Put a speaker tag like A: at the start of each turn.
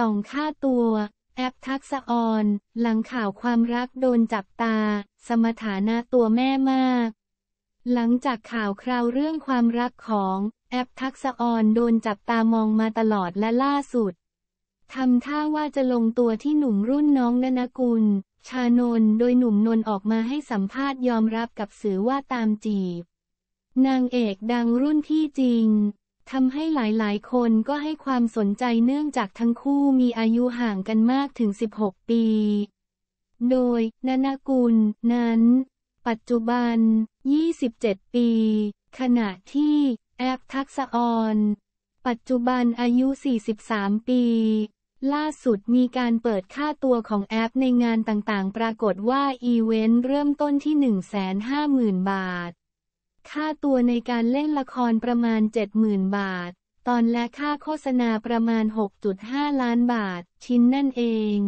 A: สองค่าตัว แอปทักษออนหลังข่าวความรักโดนจับตา สมถานะตัวแม่มาก หลังจากข่าวคราวเรื่องความรักของ แอปทักษออนโดนจับตามองมาตลอดและล่าสุดทำท่าว่าจะลงตัวที่หนุ่มรุ่นน้องนนกุล ชานนโดยหนุ่มนนออกมาให้สัมภาษณ์ยอมรับกับสื่อว่าตามจีบ นางเอกดังรุ่นพี่จริงทำให้หลาย ๆ คนก็ให้ความสนใจเนื่องจากทั้งคู่มีอายุห่างกันมากถึง 16 ปี โดย นานากุล นั้น ปัจจุบัน 27 ปี ขณะที่ แอปทักษออน ปัจจุบันอายุ 43 ปี ล่าสุดมีการเปิดค่าตัวของแอปในงานต่างๆ ปรากฏว่าอีเวนต์เริ่มต้นที่ 150,000 บาทค่าตัวในการเล่นละครประมาณ 70,000 บาท ตอนและค่าโฆษณาประมาณ 6.5 ล้
B: านบาท ชิ้นนั่นเอง